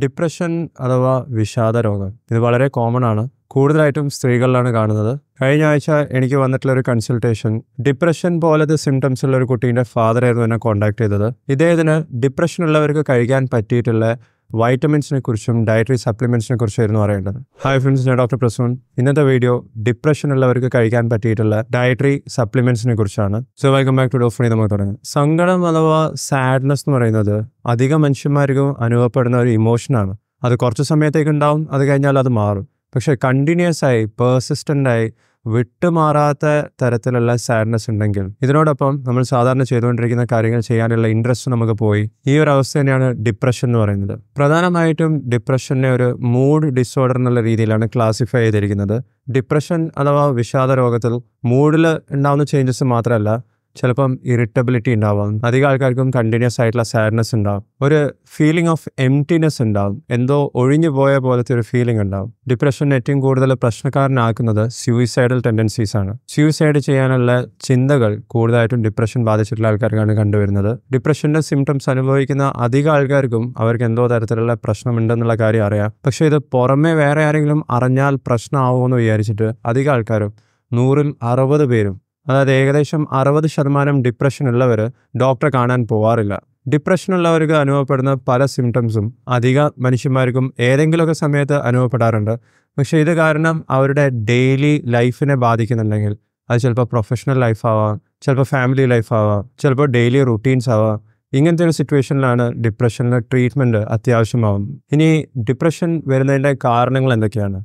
depression അഥവാ വിഷാദ രോഗം ഇത് വളരെ കോമൺ ആണ് കൂടുതലായിട്ടും സ്ത്രീകളിലാണ് കാണുന്നത് കഴിഞ്ഞ ആഴ്ച എനിക്ക് വന്നിട്ടുള്ള ഒരു കൺസൾട്ടേഷൻ ഡിപ്രഷൻ പോലത്തെ സിംറ്റംസ് ഉള്ള ഒരു കുട്ടീൻ്റെ ഫാദറായിരുന്നു എന്നെ കോൺടാക്ട് ചെയ്തത് ഇദ്ദേഹത്തിന് ഡിപ്രഷൻ ഉള്ളവർക്ക് കഴിക്കാൻ പറ്റിയിട്ടുള്ള വൈറ്റമിൻസിനെ കുറിച്ചും ഡയറ്ററി സപ്ലിമെൻസിനെ കുറിച്ചായിരുന്നു പറയേണ്ടത് ഹായ് ഫ്രണ്ട്സ് ഞാൻ ഡോക്ടർ പ്രസൂൺ ഇന്നത്തെ വീഡിയോ ഡിപ്രഷൻ ഉള്ളവർക്ക് കഴിക്കാൻ പറ്റിയിട്ടുള്ള ഡയറ്ററി സപ്ലിമെൻസിനെ കുറിച്ചാണ് സോ വെൽക്കം ബാക്ക് ടു ഡോഫണി നമുക്ക് തുടങ്ങാം സങ്കടം അഥവാ സാഡ്നെസ് എന്ന് പറയുന്നത് അധികം മനുഷ്യന്മാർക്കും അനുഭവപ്പെടുന്ന ഒരു ഇമോഷനാണ് അത് കുറച്ച് സമയത്തേക്ക് ഉണ്ടാവും അത് കഴിഞ്ഞാൽ അത് മാറും പക്ഷേ കണ്ടിന്യൂസ് ആയി പേഴ്സിസ്റ്റൻ്റായി വിട്ടുമാറാത്ത തരത്തിലുള്ള സാഡ്നെസ് ഉണ്ടെങ്കിൽ ഇതിനോടൊപ്പം നമ്മൾ സാധാരണ ചെയ്തുകൊണ്ടിരിക്കുന്ന കാര്യങ്ങൾ ചെയ്യാനുള്ള ഇൻട്രസ്റ്റ് നമുക്ക് പോയി ഈ ഒരു അവസ്ഥ തന്നെയാണ് ഡിപ്രഷൻ എന്ന് പറയുന്നത് പ്രധാനമായിട്ടും ഡിപ്രഷനെ ഒരു മൂഡ് ഡിസോർഡർ എന്നുള്ള രീതിയിലാണ് ക്ലാസിഫൈ ചെയ്തിരിക്കുന്നത് ഡിപ്രഷൻ അഥവാ വിഷാദ രോഗത്തിൽ മൂഡിൽ ഉണ്ടാകുന്ന ചേഞ്ചസ് മാത്രമല്ല ചിലപ്പം ഇറിറ്റബിലിറ്റി ഉണ്ടാവും അധികം ആൾക്കാർക്കും കണ്ടിന്യൂസ് ആയിട്ടുള്ള സാഡ്നെസ് ഉണ്ടാവും ഒരു ഫീലിംഗ് ഓഫ് എംറ്റിനെസ് ഉണ്ടാവും എന്തോ ഒഴിഞ്ഞു പോയ പോലത്തെ ഒരു ഫീലിംഗ് ഉണ്ടാവും ഡിപ്രഷൻ ഏറ്റവും കൂടുതൽ പ്രശ്നക്കാരനാക്കുന്നത് സ്യൂയിസൈഡൽ ടെൻഡൻസീസ് ആണ് സ്യൂയിസൈഡ് ചെയ്യാനുള്ള ചിന്തകൾ കൂടുതലായിട്ടും ഡിപ്രഷൻ ബാധിച്ചിട്ടുള്ള ആൾക്കാർക്കാണ് കണ്ടുവരുന്നത് ഡിപ്രഷന്റെ സിംറ്റംസ് അനുഭവിക്കുന്ന അധിക ആൾക്കാർക്കും അവർക്ക് എന്തോ തരത്തിലുള്ള പ്രശ്നമുണ്ടെന്നുള്ള കാര്യം അറിയാം പക്ഷേ ഇത് പുറമെ വേറെ ആരെങ്കിലും അറിഞ്ഞാൽ പ്രശ്നമാവുമെന്ന് വിചാരിച്ചിട്ട് അധിക ആൾക്കാരും നൂറിൽ അറുപത് പേരും അതായത് ഏകദേശം അറുപത് ശതമാനം ഉള്ളവർ ഡോക്ടറെ കാണാൻ പോവാറില്ല ഡിപ്രഷൻ ഉള്ളവർക്ക് അനുഭവപ്പെടുന്ന പല സിംറ്റംസും അധിക മനുഷ്യന്മാർക്കും ഏതെങ്കിലുമൊക്കെ സമയത്ത് അനുഭവപ്പെടാറുണ്ട് പക്ഷേ ഇത് കാരണം അവരുടെ ഡെയിലി ലൈഫിനെ ബാധിക്കുന്നുണ്ടെങ്കിൽ അത് ചിലപ്പോൾ പ്രൊഫഷണൽ ലൈഫാവാം ചിലപ്പോൾ ഫാമിലി ലൈഫാവാം ചിലപ്പോൾ ഡെയിലി റുട്ടീൻസ് ആവാം ഇങ്ങനത്തെ ഒരു സിറ്റുവേഷനിലാണ് ഡിപ്രഷനിലെ ട്രീറ്റ്മെൻറ്റ് അത്യാവശ്യമാവും ഇനി ഡിപ്രഷൻ വരുന്നതിൻ്റെ കാരണങ്ങൾ എന്തൊക്കെയാണ്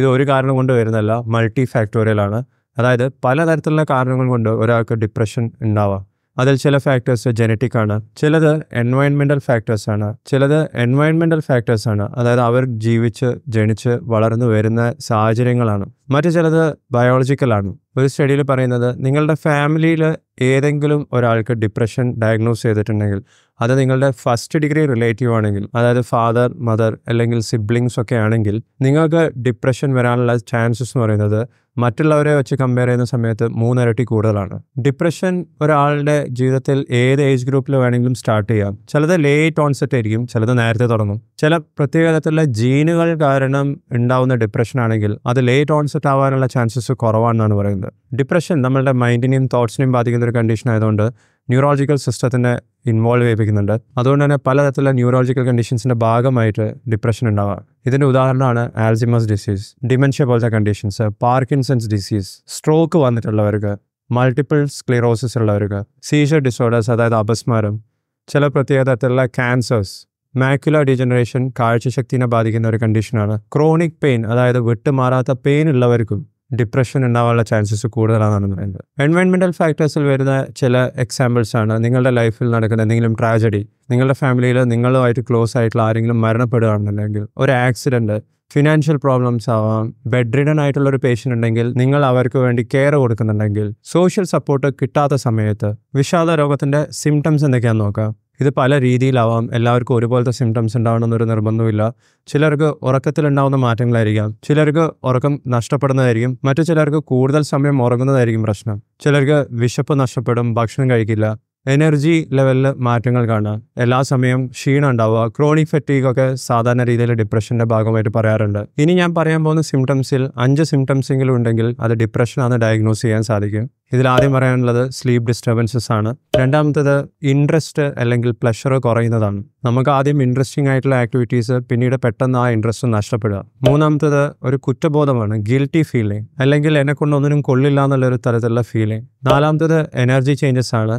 ഇത് ഒരു കാരണം കൊണ്ട് വരുന്നതല്ല മൾട്ടി ഫാക്ടോറിയലാണ് അതായത് പലതരത്തിലുള്ള കാരണങ്ങൾ കൊണ്ട് ഒരാൾക്ക് ഡിപ്രഷൻ ഉണ്ടാവാം അതിൽ ചില ഫാക്ടേഴ്സ് ജനറ്റിക് ആണ് ചിലത് എൻവയൺമെൻറ്റൽ ഫാക്ടേഴ്സ് ആണ് ചിലത് എൻവയൺമെൻറ്റൽ ഫാക്ടേഴ്സ് ആണ് അതായത് അവർ ജീവിച്ച് ജനിച്ച് വളർന്നു വരുന്ന സാഹചര്യങ്ങളാണ് മറ്റു ചിലത് ബയോളജിക്കലാണ് ഒരു സ്റ്റഡിയിൽ പറയുന്നത് നിങ്ങളുടെ ഫാമിലിയിൽ ഏതെങ്കിലും ഒരാൾക്ക് ഡിപ്രഷൻ ഡയഗ്നോസ് ചെയ്തിട്ടുണ്ടെങ്കിൽ അത് നിങ്ങളുടെ ഫസ്റ്റ് ഡിഗ്രി റിലേറ്റീവ് ആണെങ്കിൽ അതായത് ഫാദർ മദർ അല്ലെങ്കിൽ സിബ്ലിങ്സ് ഒക്കെ ആണെങ്കിൽ നിങ്ങൾക്ക് ഡിപ്രഷൻ വരാനുള്ള ചാൻസസ് എന്ന് പറയുന്നത് മറ്റുള്ളവരെ വെച്ച് കമ്പയർ ചെയ്യുന്ന സമയത്ത് മൂന്നിരട്ടി കൂടുതലാണ് ഡിപ്രഷൻ ഒരാളുടെ ജീവിതത്തിൽ ഏത് ഏജ് ഗ്രൂപ്പിൽ വേണമെങ്കിലും സ്റ്റാർട്ട് ചെയ്യാം ചിലത് ലേറ്റ് ഓൺസെറ്റ് ആയിരിക്കും ചിലത് നേരത്തെ തുടങ്ങും ചില പ്രത്യേക തരത്തിലുള്ള ജീനുകൾ കാരണം ഉണ്ടാവുന്ന ഡിപ്രഷൻ ആണെങ്കിൽ അത് ലേറ്റ് ഓൺസെറ്റ് ആവാനുള്ള ചാൻസസ് കുറവാണെന്നാണ് പറയുന്നത് ഡിപ്രഷൻ നമ്മളുടെ മൈൻഡിനെയും തോട്ട്സിനെയും ബാധിക്കുന്ന ഒരു കണ്ടീഷൻ ആയതുകൊണ്ട് ന്യൂറോളജിക്കൽ സിസ്റ്റത്തിനെ ഇൻവോൾവ് ചെയ്യിപ്പിക്കുന്നുണ്ട് അതുകൊണ്ട് തന്നെ പലതരത്തിലുള്ള ന്യൂറോളജിക്കൽ കണ്ടീഷൻസിൻ്റെ ഭാഗമായിട്ട് ഡിപ്രഷൻ ഉണ്ടാവാം ഇതിൻ്റെ ഉദാഹരണമാണ് ആൽസിമസ് ഡിസീസ് ഡിമെൻഷ്യ പോലത്തെ കണ്ടീഷൻസ് പാർക്കിൻസൺസ് ഡിസീസ് സ്ട്രോക്ക് വന്നിട്ടുള്ളവർക്ക് മൾട്ടിപ്പിൾ സ്ക്ലിറോസിസ് ഉള്ളവർക്ക് സീഷർ ഡിസോർഡേഴ്സ് അതായത് അപസ്മാരം ചില പ്രത്യേക ക്യാൻസേഴ്സ് മാക്യുലർ ഡിജനറേഷൻ കാഴ്ചശക്തിനെ ബാധിക്കുന്ന ഒരു കണ്ടീഷനാണ് ക്രോണിക് പെയിൻ അതായത് വിട്ടുമാറാത്ത പെയിൻ ഉള്ളവർക്കും ഡിപ്രഷൻ ഉണ്ടാവാനുള്ള ചാൻസസ് കൂടുതലാണെന്നാണ് പറയുന്നത് എൻവയൺമെന്റൽ ഫാക്ടേഴ്സിൽ വരുന്ന ചില എക്സാമ്പിൾസ് ആണ് നിങ്ങളുടെ ലൈഫിൽ നടക്കുന്ന എന്തെങ്കിലും ട്രാജഡി നിങ്ങളുടെ ഫാമിലിയിൽ നിങ്ങളുമായിട്ട് ക്ലോസ് ആയിട്ടുള്ള ആരെങ്കിലും മരണപ്പെടുകയാണെന്നുണ്ടെങ്കിൽ ഒരു ആക്സിഡന്റ് ഫിനാൻഷ്യൽ പ്രോബ്ലംസ് ആവാം ബെഡ് റിഡൺ ആയിട്ടുള്ള ഒരു പേഷ്യൻ്റ് ഉണ്ടെങ്കിൽ നിങ്ങൾ അവർക്ക് വേണ്ടി കെയർ കൊടുക്കുന്നുണ്ടെങ്കിൽ സോഷ്യൽ സപ്പോർട്ട് കിട്ടാത്ത സമയത്ത് വിഷാദ രോഗത്തിൻ്റെ സിംറ്റംസ് എന്തൊക്കെയാണെന്ന് നോക്കാം ഇത് പല രീതിയിലാവാം എല്ലാവർക്കും ഒരുപോലത്തെ സിംറ്റംസ് ഉണ്ടാവണമെന്നൊരു നിർബന്ധമില്ല ചിലർക്ക് ഉറക്കത്തിലുണ്ടാവുന്ന മാറ്റങ്ങളായിരിക്കാം ചിലർക്ക് ഉറക്കം നഷ്ടപ്പെടുന്നതായിരിക്കും മറ്റു ചിലർക്ക് കൂടുതൽ സമയം ഉറങ്ങുന്നതായിരിക്കും പ്രശ്നം ചിലർക്ക് വിശപ്പ് നഷ്ടപ്പെടും ഭക്ഷണം കഴിക്കില്ല എനർജി ലെവലിൽ മാറ്റങ്ങൾ കാണുക എല്ലാ സമയവും ക്ഷീണം ഉണ്ടാവുക ക്രോണിക് ഫെറ്റീഗ് ഒക്കെ സാധാരണ രീതിയിൽ ഡിപ്രഷന്റെ ഭാഗമായിട്ട് പറയാറുണ്ട് ഇനി ഞാൻ പറയാൻ പോകുന്ന സിംറ്റംസിൽ അഞ്ച് സിംറ്റംസെങ്കിലും ഉണ്ടെങ്കിൽ അത് ഡിപ്രഷനാണെന്ന് ഡയഗ്നോസ് ചെയ്യാൻ സാധിക്കും ഇതിൽ ആദ്യം പറയാനുള്ളത് സ്ലീപ്പ് ഡിസ്റ്റർബൻസസ് ആണ് രണ്ടാമത്തേത് ഇൻട്രസ്റ്റ് അല്ലെങ്കിൽ പ്ലഷർ കുറയുന്നതാണ് നമുക്ക് ആദ്യം ഇൻട്രസ്റ്റിംഗ് ആയിട്ടുള്ള ആക്ടിവിറ്റീസ് പിന്നീട് പെട്ടെന്ന് ആ ഇൻട്രസ്റ്റ് നഷ്ടപ്പെടുക മൂന്നാമത്തേത് ഒരു കുറ്റബോധമാണ് ഗിൽറ്റി ഫീലിംഗ് അല്ലെങ്കിൽ എന്നെ കൊണ്ടൊന്നിനും കൊള്ളില്ല കൊള്ളില്ല എന്നുള്ളൊരു തരത്തിലുള്ള ഫീലിംഗ് നാലാമത്തേത് എനർജി ചേഞ്ചസ് ആണ്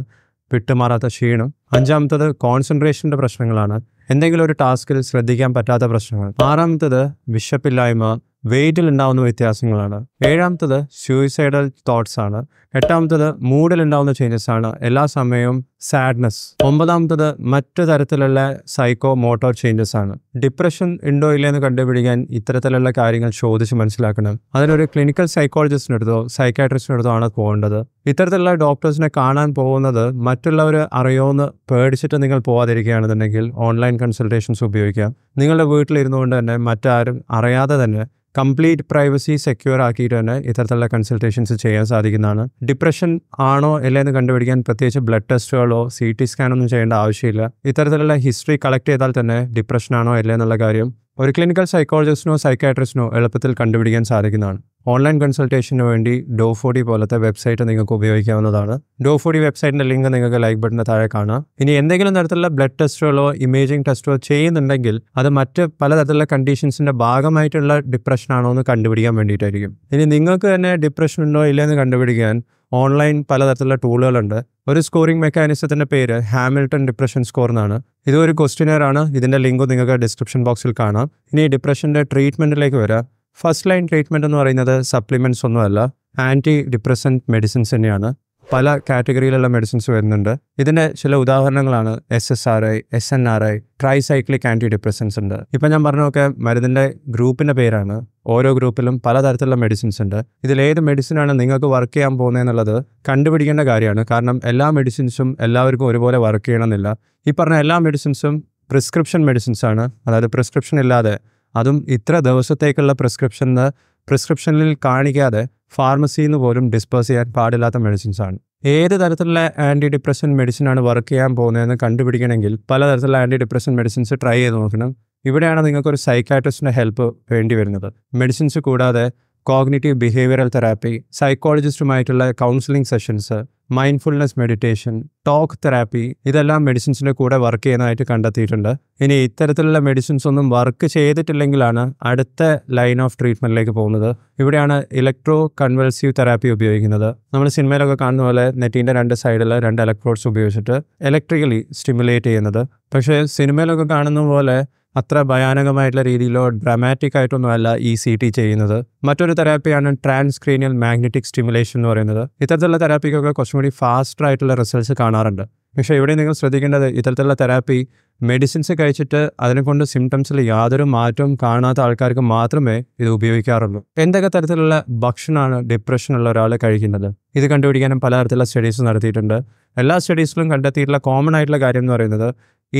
വിട്ടുമാറാത്ത ക്ഷീണം അഞ്ചാമത്തത് കോൺസെൻട്രേഷന്റെ പ്രശ്നങ്ങളാണ് എന്തെങ്കിലും ഒരു ടാസ്കിൽ ശ്രദ്ധിക്കാൻ പറ്റാത്ത പ്രശ്നങ്ങൾ ആറാമത്തത് വിശപ്പില്ലായ്മ വെയിറ്റിൽ ഉണ്ടാവുന്ന വ്യത്യാസങ്ങളാണ് ഏഴാമത്തത് സൂയിസൈഡൽ തോട്ട്സ് ആണ് എട്ടാമത്തത് മൂഡിലുണ്ടാവുന്ന ചേഞ്ചസ് ആണ് എല്ലാ സമയവും സാഡ്നെസ് ഒമ്പതാമത്തത് മറ്റു തരത്തിലുള്ള സൈക്കോ മോട്ടോർ ചേഞ്ചസ് ആണ് ഡിപ്രഷൻ ഉണ്ടോ എന്ന് കണ്ടുപിടിക്കാൻ ഇത്തരത്തിലുള്ള കാര്യങ്ങൾ ചോദിച്ച് മനസ്സിലാക്കണം അതിനൊരു ക്ലിനിക്കൽ സൈക്കോളജിസ്റ്റിനടുത്തോ സൈക്കാട്രിസ്റ്റിനടുത്തോ ആണ് പോകേണ്ടത് ഇത്തരത്തിലുള്ള ഡോക്ടേഴ്സിനെ കാണാൻ പോകുന്നത് മറ്റുള്ളവർ അറിയോന്ന് പേടിച്ചിട്ട് നിങ്ങൾ പോവാതിരിക്കുകയാണെന്നുണ്ടെങ്കിൽ ഓൺലൈൻ കൺസൾട്ടേഷൻസ് ഉപയോഗിക്കാം നിങ്ങളുടെ കൊണ്ട് തന്നെ മറ്റാരും അറിയാതെ തന്നെ കംപ്ലീറ്റ് പ്രൈവസി സെക്യൂർ ആക്കിയിട്ട് തന്നെ ഇത്തരത്തിലുള്ള കൺസൾട്ടേഷൻസ് ചെയ്യാൻ സാധിക്കുന്നതാണ് ഡിപ്രഷൻ ആണോ എന്ന് കണ്ടുപിടിക്കാൻ പ്രത്യേകിച്ച് ബ്ലഡ് ടെസ്റ്റുകളോ സി ടി സ്കാനൊന്നും ചെയ്യേണ്ട ആവശ്യമില്ല ഇത്തരത്തിലുള്ള ഹിസ്റ്ററി കളക്ട് ചെയ്താൽ തന്നെ ഡിപ്രഷനാണോ അല്ലേ എന്നുള്ള കാര്യം ഒരു ക്ലിനിക്കൽ സൈക്കോളജിസ്റ്റിനോ സൈക്കാട്രിസ്റ്റിനോ എളുപ്പത്തിൽ കണ്ടുപിടിക്കാൻ സാധിക്കുന്നതാണ് ഓൺലൈൻ കൺസൾട്ടേഷന് വേണ്ടി ഡോഫോഡി പോലത്തെ വെബ്സൈറ്റ് നിങ്ങൾക്ക് ഉപയോഗിക്കാവുന്നതാണ് ഡോഫോഡി വെബ്സൈറ്റിൻ്റെ ലിങ്ക് നിങ്ങൾക്ക് ലൈക്ക് ബട്ടൻ്റെ താഴെ കാണാം ഇനി എന്തെങ്കിലും തരത്തിലുള്ള ബ്ലഡ് ടെസ്റ്റുകളോ ഇമേജിംഗ് ടെസ്റ്റോ ചെയ്യുന്നുണ്ടെങ്കിൽ അത് മറ്റ് പലതരത്തിലുള്ള കണ്ടീഷൻസിൻ്റെ ഭാഗമായിട്ടുള്ള ഡിപ്രഷൻ ആണോ എന്ന് കണ്ടുപിടിക്കാൻ വേണ്ടിയിട്ടായിരിക്കും ഇനി നിങ്ങൾക്ക് തന്നെ ഡിപ്രഷൻ ഉണ്ടോ ഇല്ലയെന്ന് കണ്ടുപിടിക്കാൻ ഓൺലൈൻ പലതരത്തിലുള്ള ടൂളുകളുണ്ട് ഒരു സ്കോറിംഗ് മെക്കാനിസത്തിൻ്റെ പേര് ഹാമിൽട്ടൺ ഡിപ്രഷൻ സ്കോർ എന്നാണ് ഇതൊരു ക്വസ്റ്റിനെയർ ആണ് ഇതിൻ്റെ ലിങ്ക് നിങ്ങൾക്ക് ഡിസ്ക്രിപ്ഷൻ ബോക്സിൽ കാണാം ഇനി ഡിപ്രഷൻ്റെ ട്രീറ്റ്മെൻറ്റിലേക്ക് വരാം ഫസ്റ്റ് ലൈൻ ട്രീറ്റ്മെൻറ്റ് എന്ന് പറയുന്നത് സപ്ലിമെൻറ്റ്സ് ഒന്നുമല്ല ആൻറ്റി ഡിപ്രസൻറ്റ് മെഡിസിൻസ് തന്നെയാണ് പല കാറ്റഗറിയിലുള്ള മെഡിസിൻസ് വരുന്നുണ്ട് ഇതിൻ്റെ ചില ഉദാഹരണങ്ങളാണ് S S R I S N R I tricyclic antidepressants ഉണ്ട് ഇപ്പം ഞാൻ പറഞ്ഞൊക്കെ മരുന്നിൻ്റെ ഗ്രൂപ്പിൻ്റെ പേരാണ് ഓരോ ഗ്രൂപ്പിലും പലതരത്തിലുള്ള മെഡിസിൻസ് ഉണ്ട് ഇതിൽ ഏത് മെഡിസിനാണ് നിങ്ങൾക്ക് വർക്ക് ചെയ്യാൻ പോകുന്നതെന്നുള്ളത് കണ്ടുപിടിക്കേണ്ട കാര്യമാണ് കാരണം എല്ലാ മെഡിസിൻസും എല്ലാവർക്കും ഒരുപോലെ വർക്ക് ചെയ്യണമെന്നില്ല ഈ പറഞ്ഞ എല്ലാ മെഡിസിൻസും പ്രിസ്ക്രിപ്ഷൻ മെഡിസിൻസ് ആണ് അതായത് പ്രിസ്ക്രിപ്ഷൻ ഇല്ലാതെ അതും ഇത്ര ദിവസത്തേക്കുള്ള പ്രിസ്ക്രിപ്ഷൻ പ്രിസ്ക്രിപ്ഷനിൽ കാണിക്കാതെ ഫാർമസിയിൽ നിന്ന് പോലും ഡിസ്പേഴ്സ് ചെയ്യാൻ പാടില്ലാത്ത മെഡിസിൻസാണ് ഏത് തരത്തിലുള്ള ആൻറ്റി ഡിപ്രഷൻ മെഡിസിനാണ് വർക്ക് ചെയ്യാൻ പോകുന്നതെന്ന് കണ്ടുപിടിക്കണമെങ്കിൽ പലതരത്തിലുള്ള ആൻറ്റി ഡിപ്രഷൻ മെഡിസിൻസ് ട്രൈ ചെയ്ത് നോക്കണം ഇവിടെയാണ് നിങ്ങൾക്ക് ഒരു സൈക്കാട്രിസ്റ്റിൻ്റെ ഹെൽപ്പ് വേണ്ടി വരുന്നത് മെഡിസിൻസ് കൂടാതെ കോഗ്നേറ്റീവ് ബിഹേവിയറൽ തെറാപ്പി സൈക്കോളജിസ്റ്റുമായിട്ടുള്ള counselling sessions mindfulness meditation talk therapy ഇതെല്ലാം മെഡിസിൻസിൻ്റെ കൂടെ വർക്ക് ചെയ്യുന്നതായിട്ട് കണ്ടെത്തിയിട്ടുണ്ട് ഇനി ഇത്തരത്തിലുള്ള മെഡിസിൻസ് ഒന്നും വർക്ക് ചെയ്തിട്ടില്ലെങ്കിലാണ് അടുത്ത ലൈൻ ഓഫ് ട്രീറ്റ്മെൻറ്റിലേക്ക് പോകുന്നത് ഇവിടെയാണ് ഇലക്ട്രോ കൺവൽസീവ് തെറാപ്പി ഉപയോഗിക്കുന്നത് നമ്മൾ സിനിമയിലൊക്കെ കാണുന്ന പോലെ നെറ്റിൻ്റെ രണ്ട് സൈഡിൽ രണ്ട് ഇലക്ട്രോഡ്സ് ഉപയോഗിച്ചിട്ട് ഇലക്ട്രിക്കലി സ്റ്റിമുലേറ്റ് ചെയ്യുന്നത് പക്ഷേ സിനിമയിലൊക്കെ കാണുന്ന പോലെ അത്ര ഭയാനകമായിട്ടുള്ള രീതിയിലോ ഡ്രാമാറ്റിക് ആയിട്ടൊന്നുമല്ല ഈ സി ടി ചെയ്യുന്നത് മറ്റൊരു തെറാപ്പിയാണ് ട്രാൻസ്ക്രീനിയൽ മാഗ്നറ്റിക് സ്റ്റിമുലേഷൻ എന്ന് പറയുന്നത് ഇത്തരത്തിലുള്ള തെറാപ്പിക്കൊക്കെ കുറച്ചും കൂടി ഫാസ്റ്റർ ആയിട്ടുള്ള റിസൾട്ട്സ് കാണാറുണ്ട് പക്ഷേ ഇവിടെ നിങ്ങൾ ശ്രദ്ധിക്കേണ്ടത് ഇത്തരത്തിലുള്ള തെറാപ്പി മെഡിസിൻസ് കഴിച്ചിട്ട് അതിനെക്കൊണ്ട് സിംറ്റംസിൽ യാതൊരു മാറ്റവും കാണാത്ത ആൾക്കാർക്ക് മാത്രമേ ഇത് ഉപയോഗിക്കാറുള്ളൂ എന്തൊക്കെ തരത്തിലുള്ള ഭക്ഷണമാണ് ഡിപ്രഷനുള്ള ഒരാൾ കഴിക്കുന്നത് ഇത് കണ്ടുപിടിക്കാനും പല സ്റ്റഡീസ് നടത്തിയിട്ടുണ്ട് എല്ലാ സ്റ്റഡീസിലും കണ്ടെത്തിയിട്ടുള്ള കോമൺ ആയിട്ടുള്ള കാര്യം എന്ന് പറയുന്നത്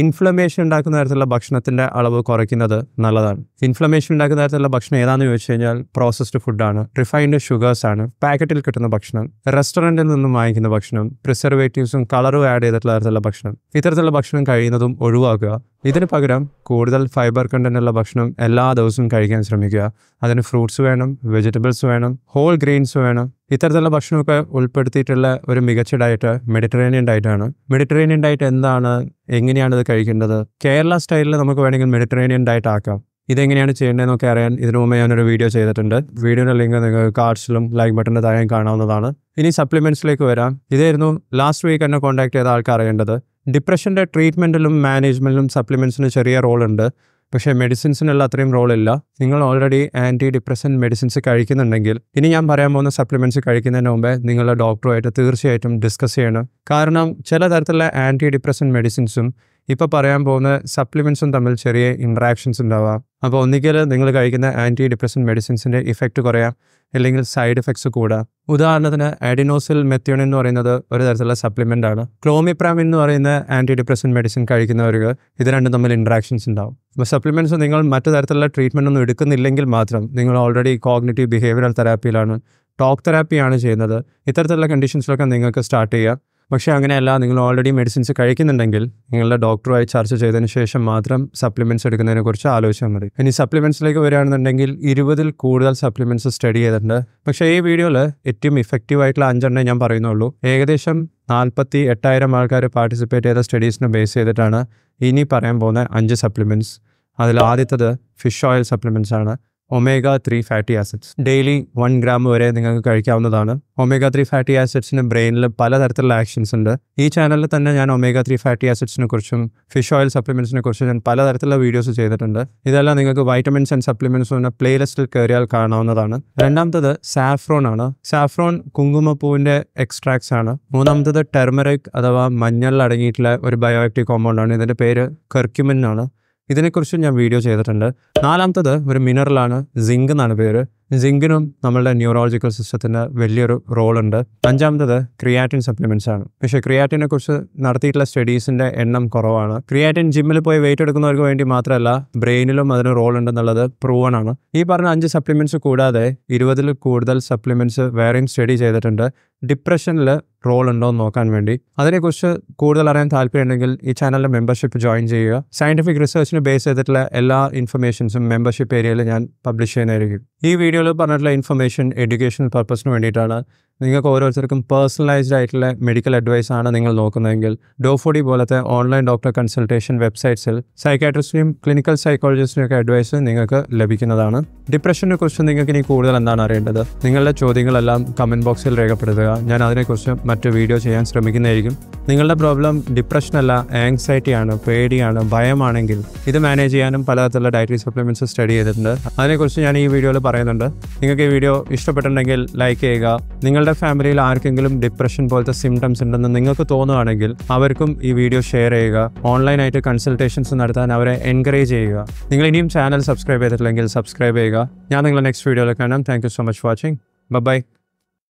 ഇൻഫ്ലമേഷൻ ഉണ്ടാക്കുന്ന തരത്തിലുള്ള ഭക്ഷണത്തിൻ്റെ അളവ് കുറയ്ക്കുന്നത് നല്ലതാണ് ഇൻഫ്ലമേഷൻ ഉണ്ടാക്കുന്ന തരത്തിലുള്ള ഭക്ഷണം ഏതാണെന്ന് ചോദിച്ചു കഴിഞ്ഞാൽ പ്രോസസ്ഡ് ഫുഡാണ് റിഫൈൻഡ് ഷുഗേഴ്സ് ആണ് പാക്കറ്റിൽ കിട്ടുന്ന ഭക്ഷണം റെസ്റ്റോറൻറ്റിൽ നിന്നും വാങ്ങിക്കുന്ന ഭക്ഷണം പ്രിസർവേറ്റീവ്സും കളറും ആഡ് ചെയ്തിട്ടുള്ള തരത്തിലുള്ള ഭക്ഷണം ഇത്തരത്തിലുള്ള ഭക്ഷണം കഴിയുന്നതും ഒഴിവാക്കുക ഇതിന് പകരം കൂടുതൽ ഫൈബർ കണ്ടന്റുള്ള ഭക്ഷണം എല്ലാ ദിവസവും കഴിക്കാൻ ശ്രമിക്കുക അതിന് ഫ്രൂട്ട്സ് വേണം വെജിറ്റബിൾസ് വേണം ഹോൾ ഗ്രെയിൻസ് വേണം ഇത്തരത്തിലുള്ള ഭക്ഷണമൊക്കെ ഉൾപ്പെടുത്തിയിട്ടുള്ള ഒരു മികച്ച ഡയറ്റ് മെഡിറ്ററേനിയൻ ഡയറ്റാണ് മെഡിറ്ററേനിയൻ ഡയറ്റ് എന്താണ് എങ്ങനെയാണ് ഇത് കഴിക്കേണ്ടത് കേരള സ്റ്റൈലിൽ നമുക്ക് വേണമെങ്കിൽ മെഡിറ്ററേനിയൻ ഡയറ്റ് ആക്കാം ഇതെങ്ങനെയാണ് ചെയ്യേണ്ടതെന്നൊക്കെ അറിയാൻ ഇതിനു മുമ്പ് ഞാനൊരു വീഡിയോ ചെയ്തിട്ടുണ്ട് വീഡിയോയുടെ ലിങ്ക് നിങ്ങൾ കാർഡ്സിലും ലൈക്ക് ബട്ടണിൻ്റെ താഴെയും കാണാവുന്നതാണ് ഇനി സപ്ലിമെൻറ്റ്സിലേക്ക് വരാം ഇതായിരുന്നു ലാസ്റ്റ് വീക്ക് എന്നെ കോൺടാക്ട് ചെയ്ത ആൾക്കാർ അറിയേണ്ടത് ഡിപ്രഷൻ്റെ ട്രീറ്റ്മെൻറ്റിലും മാനേജ്മെൻറ്റിലും സപ്ലിമെൻസിന് ചെറിയ റോളുണ്ട് പക്ഷേ മെഡിസിൻസിനുള്ള അത്രയും റോളില്ല നിങ്ങൾ ഓൾറെഡി ആൻറ്റി ഡിപ്രസൻറ്റ് മെഡിസിൻസ് കഴിക്കുന്നുണ്ടെങ്കിൽ ഇനി ഞാൻ പറയാൻ പോകുന്ന സപ്ലിമെൻറ്റ്സ് കഴിക്കുന്നതിന് മുമ്പേ നിങ്ങളുടെ ഡോക്ടറുമായിട്ട് തീർച്ചയായിട്ടും ഡിസ്കസ് ചെയ്യണം കാരണം ചില തരത്തിലുള്ള ആൻറ്റി ഡിപ്രസൻറ്റ് മെഡിസിൻസും ഇപ്പോൾ പറയാൻ പോകുന്ന സപ്ലിമെൻസും തമ്മിൽ ചെറിയ ഇൻട്രാക്ഷൻസ് ഉണ്ടാവാം അപ്പോൾ ഒന്നുകിൽ നിങ്ങൾ കഴിക്കുന്ന ആൻറ്റി ഡിപ്രസൻറ്റ് മെഡിസിൻസിൻ്റെ ഇഫക്റ്റ് കുറയാം അല്ലെങ്കിൽ സൈഡ് എഫക്ട്സ് കൂടാം ഉദാഹരണത്തിന് അഡിനോസിൽ മെത്യോണിൻ എന്ന് പറയുന്നത് ഒരു തരത്തിലുള്ള സപ്ലിമെൻ്റ് ആണ് ക്ലോമിപ്രാം എന്ന് പറയുന്ന ആൻറ്റി ഡിപ്രസൻറ്റ് മെഡിസിൻ കഴിക്കുന്നവർക്ക് ഇത് രണ്ടും തമ്മിൽ ഇൻട്രാക്ഷൻസ് ഉണ്ടാവും സപ്ലിമെൻറ്റ്സ് നിങ്ങൾ മറ്റു തരത്തിലുള്ള ട്രീറ്റ്മെൻ്റ് ഒന്നും എടുക്കുന്നില്ലെങ്കിൽ മാത്രം നിങ്ങൾ ഓൾറെഡി കോഗ്നേറ്റീവ് ബിഹേവിയറൽ തെറാപ്പിയിലാണ് ടോക്ക് തെറാപ്പിയാണ് ചെയ്യുന്നത് ഇത്തരത്തിലുള്ള കണ്ടീഷൻസിലൊക്കെ നിങ്ങൾക്ക് സ്റ്റാർട്ട് ചെയ്യാം പക്ഷേ അങ്ങനെയല്ല നിങ്ങൾ ഓൾറെഡി മെഡിസിൻസ് കഴിക്കുന്നുണ്ടെങ്കിൽ നിങ്ങളുടെ ഡോക്ടറുമായി ചർച്ച ചെയ്തതിന് ശേഷം മാത്രം സപ്ലിമെൻറ്റ്സ് എടുക്കുന്നതിനെ കുറിച്ച് ആലോചിച്ചാൽ മതി ഇനി സപ്ലിമെൻസിലേക്ക് വരികയാണെന്നുണ്ടെങ്കിൽ ഇരുപതിൽ കൂടുതൽ സപ്ലിമെൻറ്റ്സ് സ്റ്റഡി ചെയ്തിട്ടുണ്ട് പക്ഷേ ഈ വീഡിയോയിൽ ഏറ്റവും ഇഫക്റ്റീവ് ആയിട്ടുള്ള അഞ്ചെണ്ണേ ഞാൻ പറയുന്നുള്ളൂ ഏകദേശം നാൽപ്പത്തി എട്ടായിരം ആൾക്കാർ പാർട്ടിസിപ്പേറ്റ് ചെയ്ത സ്റ്റഡീസിനെ ബേസ് ചെയ്തിട്ടാണ് ഇനി പറയാൻ പോകുന്ന അഞ്ച് സപ്ലിമെൻറ്റ്സ് അതിൽ ആദ്യത്തത് ഫിഷ് ഓയിൽ സപ്ലിമെൻറ്റ്സ് ആണ് omega three fatty acids daily one gram വരെ നിങ്ങൾക്ക് കഴിക്കാവുന്നതാണ് ഒമേഗ ത്രീ ഫാറ്റി ആസിഡ്സിന് ബ്രെയിനിൽ പലതരത്തിലുള്ള ആക്ഷൻസ് ഉണ്ട് ഈ ചാനലിൽ തന്നെ ഞാൻ ഒമേഗ ത്രീ ഫാറ്റി ആസിഡ്സിനെ കുറിച്ചും ഫിഷ് ഓയിൽ സപ്ലിമെൻറ്റ്സിനെ കുറിച്ചും ഞാൻ പലതരത്തിലുള്ള വീഡിയോസ് ചെയ്തിട്ടുണ്ട് ഇതെല്ലാം നിങ്ങൾക്ക് വൈറ്റമിൻസ് ആൻഡ് സപ്ലിമെന്റ്സ് എന്ന പ്ലേലിസ്റ്റിൽ കയറിയാൽ കാണാവുന്നതാണ് രണ്ടാമത്തത് സാഫ്രോൺ ആണ് സാഫ്രോൺ കുങ്കുമപ്പൂവിന്റെ എക്സ്ട്രാക്ട്സ് ആണ് മൂന്നാമത്തത് ടെർമറിക് അഥവാ മഞ്ഞളിൽ അടങ്ങിയിട്ടുള്ള ഒരു ബയോആക്റ്റീവ് കോമ്പൗണ്ടാണ് ഇതിന്റെ പേര് കെർക്യുമിൻ ആണ് ഇതിനെക്കുറിച്ചും ഞാൻ വീഡിയോ ചെയ്തിട്ടുണ്ട് നാലാമത്തത് ഒരു മിനറലാണ് സിങ്ക് എന്നാണ് പേര് സിങ്കിനും നമ്മളുടെ ന്യൂറോളജിക്കൽ സിസ്റ്റത്തിന് വലിയൊരു റോൾ ഉണ്ട് അഞ്ചാമത്തത് ക്രിയാറ്റിൻ സപ്ലിമെന്റ്സ് ആണ് പക്ഷേ ക്രിയാറ്റിനെ കുറിച്ച് നടത്തിയിട്ടുള്ള സ്റ്റഡീസിന്റെ എണ്ണം കുറവാണ് ക്രിയാറ്റിൻ ജിമ്മിൽ പോയി വെയിറ്റ് എടുക്കുന്നവർക്ക് വേണ്ടി മാത്രമല്ല ബ്രെയിനിലും അതിന് റോൾ ഉണ്ടെന്നുള്ളത് പ്രൂവൺ ആണ് ഈ പറഞ്ഞ അഞ്ച് സപ്ലിമെന്റ്സ് കൂടാതെ ഇരുപതിൽ കൂടുതൽ സപ്ലിമെന്റ്സ് വേറെയും സ്റ്റഡി ചെയ്തിട്ടുണ്ട് ഡിപ്രഷനിൽ റോൾ ഉണ്ടോ എന്ന് നോക്കാൻ വേണ്ടി അതിനെക്കുറിച്ച് കൂടുതൽ അറിയാൻ താല്പര്യമുണ്ടെങ്കിൽ ഈ ചാനലിൻ്റെ മെമ്പർഷിപ്പ് ജോയിൻ ചെയ്യുക സയൻറ്റിഫിക് റിസർച്ചിന് ബേസ് ചെയ്തിട്ടുള്ള എല്ലാ ഇൻഫർമേഷൻസും മെമ്പർഷിപ്പ് ഏരിയയിൽ ഞാൻ പബ്ലിഷ് ചെയ്യുന്നതായിരിക്കും ഈ വീഡിയോയിൽ പറഞ്ഞിട്ടുള്ള ഇൻഫർമേഷൻ എഡ്യൂക്കേഷൻ പർപ്പസിന് വേണ്ടിയിട്ടാണ് നിങ്ങൾക്ക് ഓരോരുത്തർക്കും പേഴ്സണലൈസ്ഡ് ആയിട്ടുള്ള മെഡിക്കൽ അഡ്വൈസ് ആണ് നിങ്ങൾ നോക്കുന്നതെങ്കിൽ ഡോഫോഡി പോലത്തെ ഓൺലൈൻ ഡോക്ടർ കൺസൾട്ടേഷൻ വെബ്സൈറ്റ്സിൽ സൈക്കാട്രിസ്റ്റിനും ക്ലിനിക്കൽ സൈക്കോളജിസ്റ്റിനും ഒക്കെ അഡ്വൈസ് നിങ്ങൾക്ക് ലഭിക്കുന്നതാണ് ഡിപ്രഷനെ കുറിച്ച് നിങ്ങൾക്ക് ഇനി കൂടുതൽ എന്താണ് അറിയേണ്ടത് നിങ്ങളുടെ ചോദ്യങ്ങളെല്ലാം കമൻറ്റ് ബോക്സിൽ രേഖപ്പെടുത്തുക ഞാൻ അതിനെക്കുറിച്ച് മറ്റു വീഡിയോ ചെയ്യാൻ ശ്രമിക്കുന്നതായിരിക്കും നിങ്ങളുടെ പ്രോബ്ലം ഡിപ്രഷനല്ല ആങ്സൈറ്റിയാണ് പേടിയാണ് ഭയമാണെങ്കിൽ ഇത് മാനേജ് ചെയ്യാനും പലതരത്തിലുള്ള ഡയറ്ററി സപ്ലിമെന്റ്സ് സ്റ്റഡി ചെയ്തിട്ടുണ്ട് അതിനെക്കുറിച്ച് ഞാൻ ഈ വീഡിയോയിൽ പറയുന്നുണ്ട് നിങ്ങൾക്ക് ഈ വീഡിയോ ഇഷ്ടപ്പെട്ടിട്ടുണ്ടെങ്കിൽ ലൈക്ക് ചെയ്യുക നിങ്ങൾ നിങ്ങളുടെ ഫാമിലിയിൽ ആർക്കെങ്കിലും ഡിപ്രഷൻ പോലത്തെ സിംറ്റംസ് ഉണ്ടെന്ന് നിങ്ങൾക്ക് തോന്നുകയാണെങ്കിൽ അവർക്കും ഈ വീഡിയോ ഷെയർ ചെയ്യുക ഓൺലൈനായിട്ട് കൺസൾട്ടേഷൻസ് നടത്താൻ അവരെ എൻകറേജ് ചെയ്യുക നിങ്ങൾ ഇനിയും ചാനൽ സബ്സ്ക്രൈബ് ചെയ്തിട്ടില്ലെങ്കിൽ സബ്സ്ക്രൈബ് ചെയ്യുക ഞാൻ നിങ്ങളെ നെക്സ്റ്റ് വീഡിയോയിൽ കാണാം thank so much watching by